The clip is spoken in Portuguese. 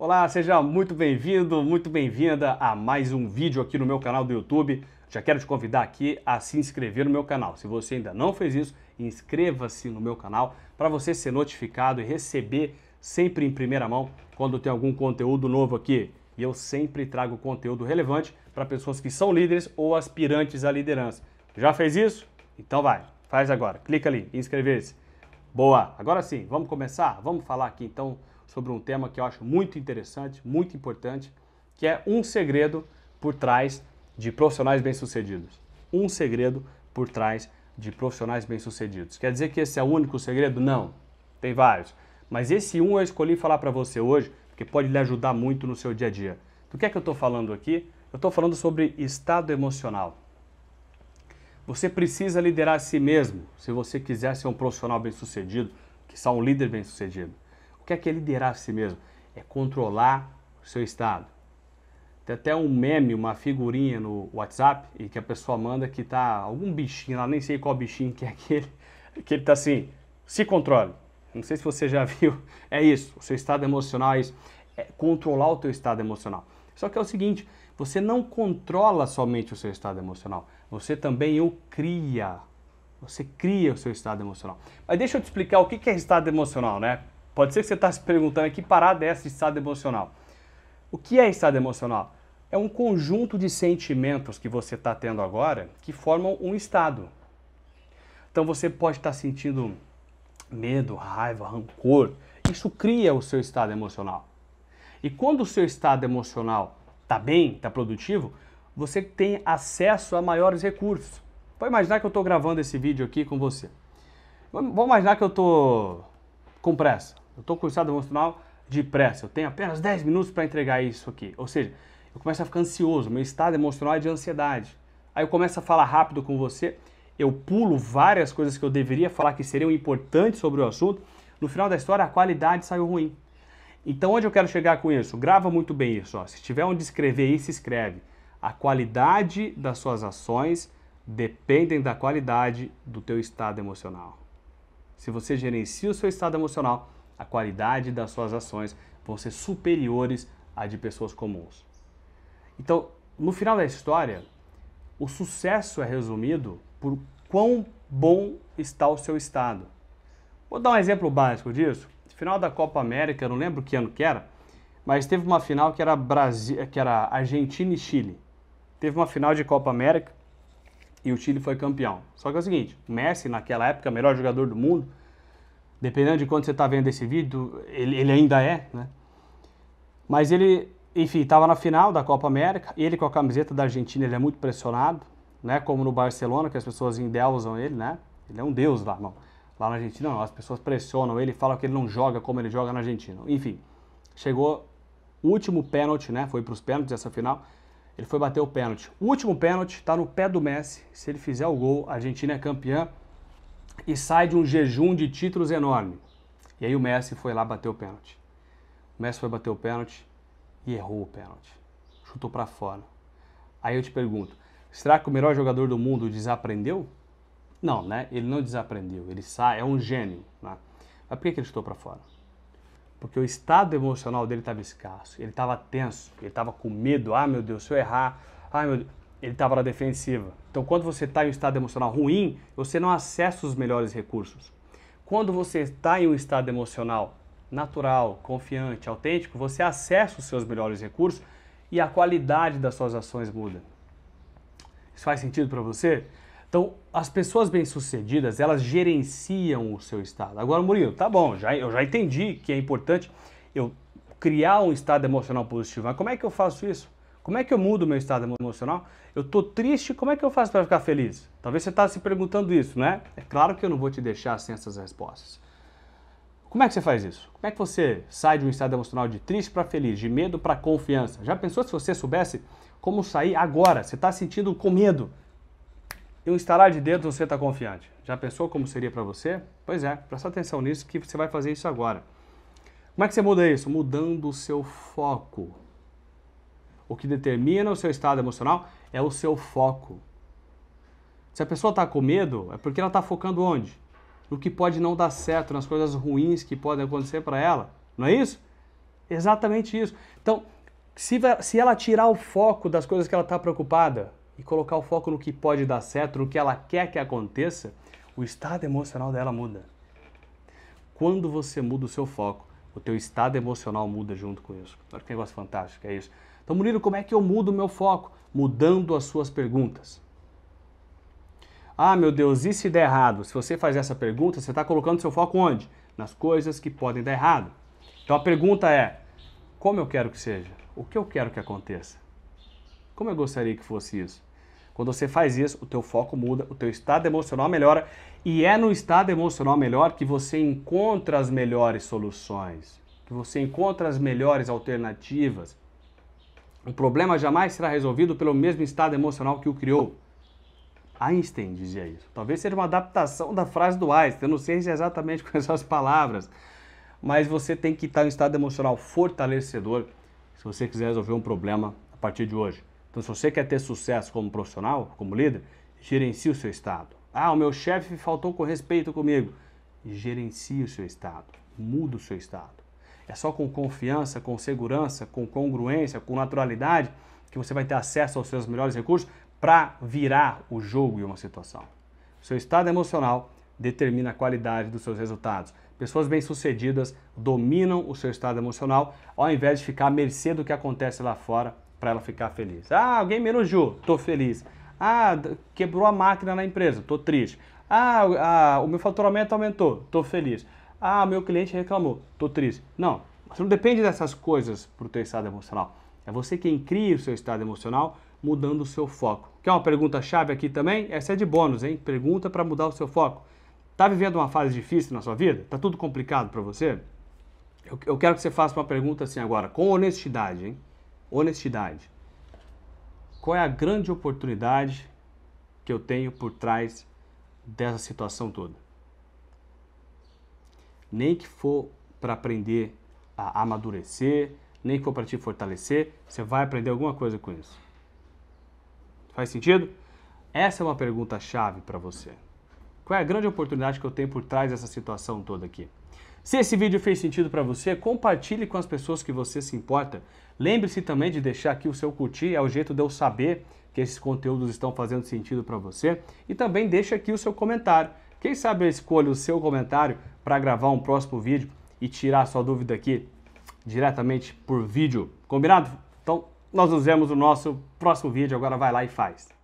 Olá, seja muito bem-vindo, muito bem-vinda a mais um vídeo aqui no meu canal do YouTube. Já quero te convidar aqui a se inscrever no meu canal. Se você ainda não fez isso, inscreva-se no meu canal para você ser notificado e receber sempre em primeira mão quando tem algum conteúdo novo aqui. E eu sempre trago conteúdo relevante para pessoas que são líderes ou aspirantes à liderança. Já fez isso? Então vai, faz agora. Clica ali, inscrever-se. Boa, agora sim, vamos começar? Vamos falar aqui então sobre um tema que eu acho muito interessante, muito importante, que é um segredo por trás de profissionais bem-sucedidos. Um segredo por trás de profissionais bem-sucedidos. Quer dizer que esse é o único segredo? Não, tem vários. Mas esse um eu escolhi falar para você hoje, porque pode lhe ajudar muito no seu dia a dia. Do que é que eu estou falando aqui? Eu estou falando sobre estado emocional. Você precisa liderar a si mesmo se você quiser ser um profissional bem-sucedido, que seja um líder bem-sucedido que é, que é liderar a si mesmo? É controlar o seu estado. Tem até um meme, uma figurinha no WhatsApp, e que a pessoa manda que tá algum bichinho lá, nem sei qual bichinho que é aquele, que ele tá assim, se controle. Não sei se você já viu, é isso, o seu estado emocional é isso, é controlar o teu estado emocional. Só que é o seguinte, você não controla somente o seu estado emocional, você também o cria. Você cria o seu estado emocional. Mas deixa eu te explicar o que é estado emocional, né? Pode ser que você está se perguntando que parada é essa de estado emocional. O que é estado emocional? É um conjunto de sentimentos que você está tendo agora que formam um estado. Então você pode estar tá sentindo medo, raiva, rancor. Isso cria o seu estado emocional. E quando o seu estado emocional está bem, está produtivo, você tem acesso a maiores recursos. Pode imaginar que eu estou gravando esse vídeo aqui com você. Vamos imaginar que eu estou com pressa eu estou com o estado emocional depressa, eu tenho apenas 10 minutos para entregar isso aqui. Ou seja, eu começo a ficar ansioso, meu estado emocional é de ansiedade. Aí eu começo a falar rápido com você, eu pulo várias coisas que eu deveria falar que seriam importantes sobre o assunto, no final da história a qualidade saiu ruim. Então onde eu quero chegar com isso? Grava muito bem isso. Ó. Se tiver onde escrever isso, escreve. A qualidade das suas ações dependem da qualidade do teu estado emocional. Se você gerencia o seu estado emocional, a qualidade das suas ações vão ser superiores à de pessoas comuns. Então, no final da história, o sucesso é resumido por quão bom está o seu estado. Vou dar um exemplo básico disso. Final da Copa América, eu não lembro que ano que era, mas teve uma final que era, Brasil, que era Argentina e Chile. Teve uma final de Copa América e o Chile foi campeão. Só que é o seguinte, o Messi, naquela época, melhor jogador do mundo, Dependendo de quando você está vendo esse vídeo, ele, ele ainda é, né? Mas ele, enfim, estava na final da Copa América. Ele com a camiseta da Argentina, ele é muito pressionado, né? Como no Barcelona, que as pessoas endeusam ele, né? Ele é um deus lá, não. Lá na Argentina, não. As pessoas pressionam ele, falam que ele não joga como ele joga na Argentina. Enfim, chegou o último pênalti, né? Foi para os pênaltis essa final. Ele foi bater o pênalti. O último pênalti está no pé do Messi. Se ele fizer o gol, a Argentina é campeã e sai de um jejum de títulos enorme. E aí o Messi foi lá bater o pênalti. O Messi foi bater o pênalti e errou o pênalti. Chutou para fora. Aí eu te pergunto, será que o melhor jogador do mundo desaprendeu? Não, né? Ele não desaprendeu. Ele sai, é um gênio. Né? Mas por que, ele chutou para fora? Porque o estado emocional dele estava escasso. Ele estava tenso. Ele estava com medo. Ah, meu Deus, se eu errar... Ah, meu Deus ele estava na defensiva. Então, quando você está em um estado emocional ruim, você não acessa os melhores recursos. Quando você está em um estado emocional natural, confiante, autêntico, você acessa os seus melhores recursos e a qualidade das suas ações muda. Isso faz sentido para você? Então, as pessoas bem-sucedidas, elas gerenciam o seu estado. Agora, Murilo, tá bom, já, eu já entendi que é importante eu criar um estado emocional positivo, mas como é que eu faço isso? Como é que eu mudo meu estado emocional? Eu tô triste, como é que eu faço para ficar feliz? Talvez você está se perguntando isso, né? É claro que eu não vou te deixar sem essas respostas. Como é que você faz isso? Como é que você sai de um estado emocional de triste para feliz, de medo para confiança? Já pensou se você soubesse como sair agora? Você está sentindo com medo? E um estalar de dedos você está confiante. Já pensou como seria para você? Pois é, presta atenção nisso que você vai fazer isso agora. Como é que você muda isso? Mudando o seu foco o que determina o seu estado emocional é o seu foco. Se a pessoa está com medo, é porque ela está focando onde? No que pode não dar certo, nas coisas ruins que podem acontecer para ela. Não é isso? Exatamente isso. Então, se, se ela tirar o foco das coisas que ela está preocupada e colocar o foco no que pode dar certo, no que ela quer que aconteça, o estado emocional dela muda. Quando você muda o seu foco, o teu estado emocional muda junto com isso. Olha que negócio fantástico, é isso. Então, Murilo, como é que eu mudo o meu foco? Mudando as suas perguntas. Ah, meu Deus, e se der errado? Se você faz essa pergunta, você está colocando seu foco onde? Nas coisas que podem dar errado. Então a pergunta é: como eu quero que seja? O que eu quero que aconteça? Como eu gostaria que fosse isso? Quando você faz isso, o teu foco muda, o teu estado emocional melhora e é no estado emocional melhor que você encontra as melhores soluções, que você encontra as melhores alternativas, o problema jamais será resolvido pelo mesmo estado emocional que o criou. Einstein dizia isso. Talvez seja uma adaptação da frase do Einstein, eu não sei se é exatamente com essas palavras, mas você tem que estar em um estado emocional fortalecedor se você quiser resolver um problema a partir de hoje. Então, se você quer ter sucesso como profissional, como líder, gerencie o seu estado. Ah, o meu chefe faltou com respeito comigo. Gerencie o seu estado, muda o seu estado. É só com confiança, com segurança, com congruência, com naturalidade que você vai ter acesso aos seus melhores recursos para virar o jogo em uma situação. Seu estado emocional determina a qualidade dos seus resultados. Pessoas bem-sucedidas dominam o seu estado emocional ao invés de ficar à mercê do que acontece lá fora para ela ficar feliz. Ah, alguém me elogiou, tô feliz. Ah, quebrou a máquina na empresa, tô triste. Ah, ah o meu faturamento aumentou, tô feliz. Ah, meu cliente reclamou, estou triste. Não, você não depende dessas coisas para o teu estado emocional. É você quem cria o seu estado emocional mudando o seu foco. Quer uma pergunta-chave aqui também? Essa é de bônus, hein? Pergunta para mudar o seu foco. Tá vivendo uma fase difícil na sua vida? Tá tudo complicado para você? Eu, eu quero que você faça uma pergunta assim agora, com honestidade, hein? Honestidade. Qual é a grande oportunidade que eu tenho por trás dessa situação toda? nem que for para aprender a amadurecer, nem que for para te fortalecer, você vai aprender alguma coisa com isso. Faz sentido? Essa é uma pergunta chave para você. Qual é a grande oportunidade que eu tenho por trás dessa situação toda aqui? Se esse vídeo fez sentido para você, compartilhe com as pessoas que você se importa. Lembre-se também de deixar aqui o seu curtir, é o jeito de eu saber que esses conteúdos estão fazendo sentido para você. E também deixe aqui o seu comentário. Quem sabe eu escolho o seu comentário para gravar um próximo vídeo e tirar a sua dúvida aqui diretamente por vídeo. Combinado? Então, nós nos vemos no nosso próximo vídeo. Agora vai lá e faz.